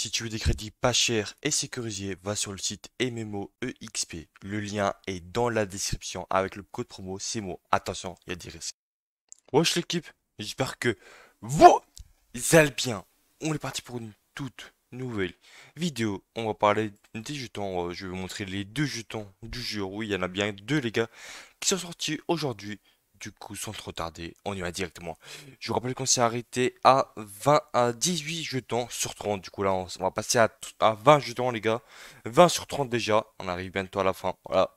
Si tu veux des crédits pas chers et sécurisés, va sur le site MMOEXP. Le lien est dans la description avec le code promo CMO. Attention, il y a des risques. Wesh l'équipe, j'espère que vous allez bien. On est parti pour une toute nouvelle vidéo. On va parler des jetons. Euh, je vais vous montrer les deux jetons du jour. Oui, il y en a bien deux les gars qui sont sortis aujourd'hui du coup, sans trop tarder, on y va directement. Je vous rappelle qu'on s'est arrêté à 20 à 18 jetons sur 30. Du coup, là, on, va passer à, 20 jetons, les gars. 20 sur 30 déjà. On arrive bientôt à la fin. Voilà.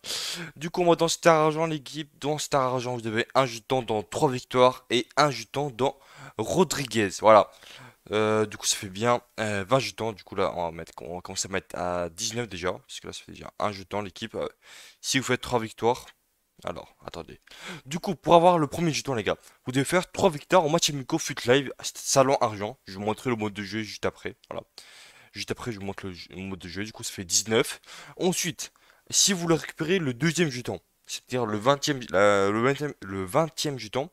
Du coup, moi, dans Star Argent, l'équipe, dans Star Argent, vous avez un jeton dans 3 victoires et un jeton dans Rodriguez. Voilà. Euh, du coup, ça fait bien 20 euh, jetons. Du coup, là, on va, commencer à mettre à 19 déjà. Parce que là, ça fait déjà un jeton, l'équipe. Euh, si vous faites 3 victoires. Alors, attendez. Du coup, pour avoir le premier jeton, les gars, vous devez faire 3 victoires au match Amico Fut Live Salon Argent. Je vais vous montrer le mode de jeu juste après. Voilà. Juste après, je vous montre le, mode de jeu. Du coup, ça fait 19. Ensuite, si vous le récupérez, le deuxième jeton, c'est-à-dire le 20e, le le 20 jeton,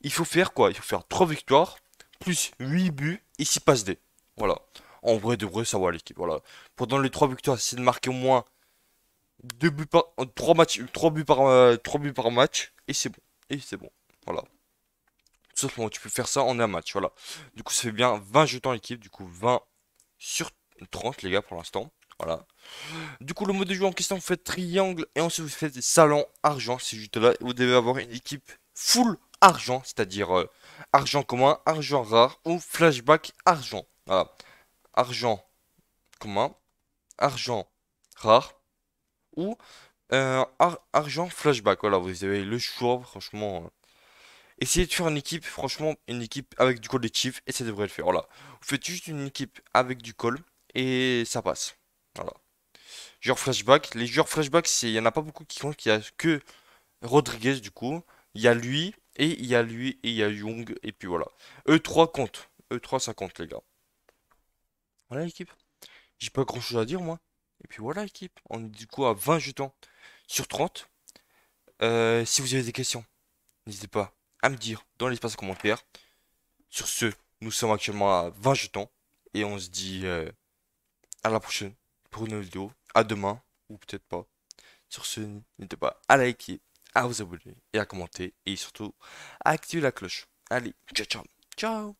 il faut faire quoi Il faut faire 3 victoires, plus 8 buts et 6 passes D. Voilà. En vrai, de vrai, ça va l'équipe. Voilà. Pendant les 3 victoires, c'est de marquer au moins deux buts par, euh, trois matchs, trois buts par, euh, trois buts par match, et c'est bon, et c'est bon, voilà. Tout simplement, tu peux faire ça en un match, voilà. Du coup, ça fait bien 20 jetons en équipe, du coup 20 sur 30 les gars pour l'instant. Voilà. Du coup, le mode de jeu en question, vous faites triangle et ensuite vous faites salon argent. C'est juste là. Vous devez avoir une équipe full argent, c'est-à-dire euh, argent commun, argent rare ou flashback argent. Voilà. Argent commun, argent rare, ou euh, argent flashback. Voilà, vous avez le choix, franchement. Euh. Essayez de faire une équipe, franchement, une équipe avec du collectif, et ça devrait le faire. Voilà. Vous faites juste une équipe avec du col, et ça passe. Voilà. Joueurs flashback. Les joueurs flashback, il n'y en a pas beaucoup qui comptent. Il n'y a que Rodriguez, du coup. Il y a lui, et il y a lui, et il y a Young, et puis voilà. E3 compte. E3, ça compte, les gars. Voilà l'équipe. J'ai pas grand chose à dire, moi. Et puis voilà, équipe. On est du coup à 20 jetons sur 30. Euh, si vous avez des questions, n'hésitez pas à me dire dans l'espace commentaire. Sur ce, nous sommes actuellement à 20 jetons. Et on se dit euh, à la prochaine pour une vidéo. À demain, ou peut-être pas. Sur ce, n'hésitez pas à liker, à vous abonner et à commenter. Et surtout, à activer la cloche. Allez, ciao, ciao. Ciao